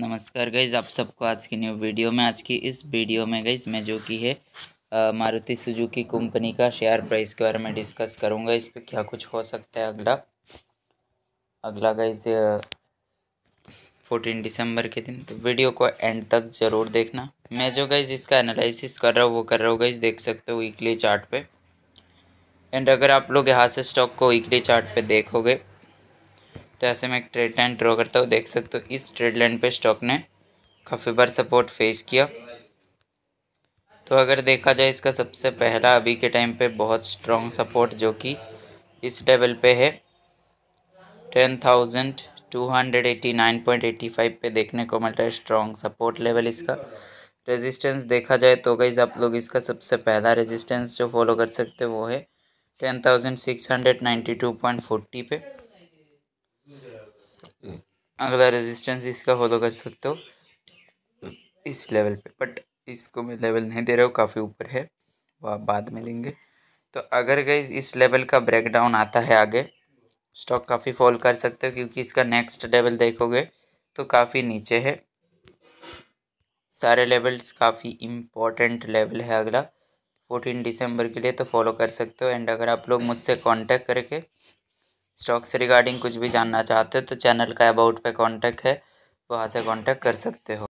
नमस्कार गईज़ आप सबको आज की न्यू वीडियो में आज की इस वीडियो में गईज़ मैं जो कि है मारुति सुजुकी कंपनी का शेयर प्राइस के बारे में डिस्कस करूंगा इस पे क्या कुछ हो सकता है अगला अगला गईज़ फोर्टीन दिसंबर के दिन तो वीडियो को एंड तक ज़रूर देखना मैं जो गईज़ इसका एनालिसिस कर रहा हूँ वो कर रहा हूँ गईज़ देख सकते हो वीकली चार्ट एंड अगर आप लोग यहाँ से स्टॉक को वीकली चार्ट देखोगे तो ऐसे में एक ट्रेड लाइन ड्रॉ करता हूँ देख सकते हो इस ट्रेड लाइन पे स्टॉक ने काफ़ी बार सपोर्ट फेस किया तो अगर देखा जाए इसका सबसे पहला अभी के टाइम पे बहुत स्ट्रॉन्ग सपोर्ट जो कि इस लेवल पे है ten thousand two hundred eighty nine point eighty five पर देखने को मिलता है स्ट्रॉन्ग सपोर्ट लेवल इसका रेजिस्टेंस देखा जाए तो गई आप लोग इसका सबसे पहला रेजिस्टेंस जो फॉलो कर सकते वो है ten thousand six hundred ninety two point forty पे अगला रेजिस्टेंस इसका फॉलो कर सकते हो इस लेवल पे बट इसको मैं लेवल नहीं दे रहा हूँ काफ़ी ऊपर है वो आप बाद में लेंगे तो अगर गई इस लेवल का ब्रेकडाउन आता है आगे स्टॉक काफ़ी फॉल कर सकते हो क्योंकि इसका नेक्स्ट लेवल देखोगे तो काफ़ी नीचे है सारे लेवल्स काफ़ी इम्पोर्टेंट लेवल है अगला फोर्टीन दिसंबर के लिए तो फॉलो कर सकते हो एंड अगर आप लोग मुझसे कांटेक्ट करके स्टॉक से रिगार्डिंग कुछ भी जानना चाहते हो तो चैनल का अबाउट पे कांटेक्ट है वहाँ से कांटेक्ट कर सकते हो